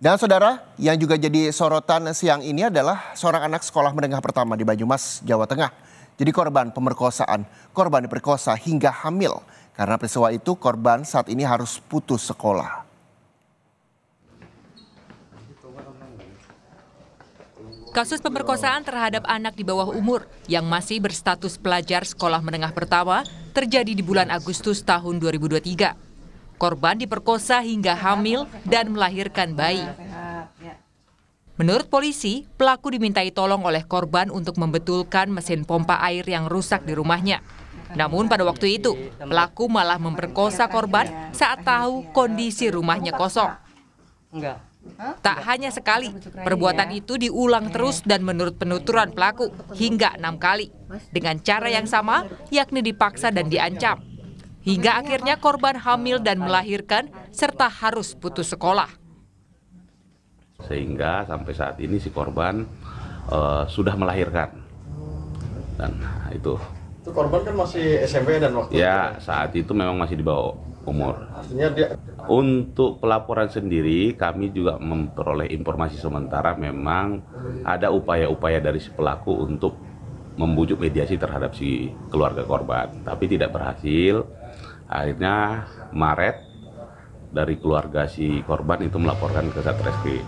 Dan saudara, yang juga jadi sorotan siang ini adalah seorang anak sekolah menengah pertama di Banyumas, Jawa Tengah. Jadi korban pemerkosaan, korban diperkosa hingga hamil. Karena peristiwa itu korban saat ini harus putus sekolah. Kasus pemerkosaan terhadap anak di bawah umur yang masih berstatus pelajar sekolah menengah pertama terjadi di bulan Agustus tahun 2023. Korban diperkosa hingga hamil dan melahirkan bayi. Menurut polisi, pelaku dimintai tolong oleh korban untuk membetulkan mesin pompa air yang rusak di rumahnya. Namun pada waktu itu, pelaku malah memperkosa korban saat tahu kondisi rumahnya kosong. Tak hanya sekali, perbuatan itu diulang terus dan menurut penuturan pelaku hingga enam kali. Dengan cara yang sama, yakni dipaksa dan diancam hingga akhirnya korban hamil dan melahirkan serta harus putus sekolah. Sehingga sampai saat ini si korban e, sudah melahirkan. Dan itu. Itu korban kan masih SMP dan waktu Ya, itu. Ya? saat itu memang masih di bawah umur. Artinya dia untuk pelaporan sendiri kami juga memperoleh informasi sementara memang ada upaya-upaya dari si pelaku untuk membujuk mediasi terhadap si keluarga korban, tapi tidak berhasil. Akhirnya Maret dari keluarga si korban itu melaporkan ke Satreskrim.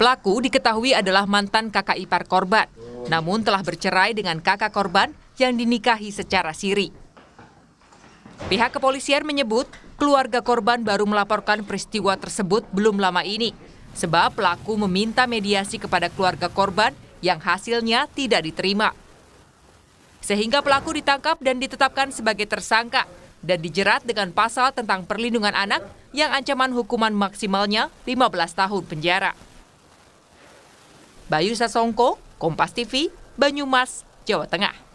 Pelaku diketahui adalah mantan kakak ipar korban, namun telah bercerai dengan kakak korban yang dinikahi secara siri. Pihak kepolisian menyebut keluarga korban baru melaporkan peristiwa tersebut belum lama ini, sebab pelaku meminta mediasi kepada keluarga korban yang hasilnya tidak diterima. Sehingga pelaku ditangkap dan ditetapkan sebagai tersangka dan dijerat dengan pasal tentang perlindungan anak yang ancaman hukuman maksimalnya 15 tahun penjara. Bayu Sasongko, Kompas TV, Banyumas, Jawa Tengah.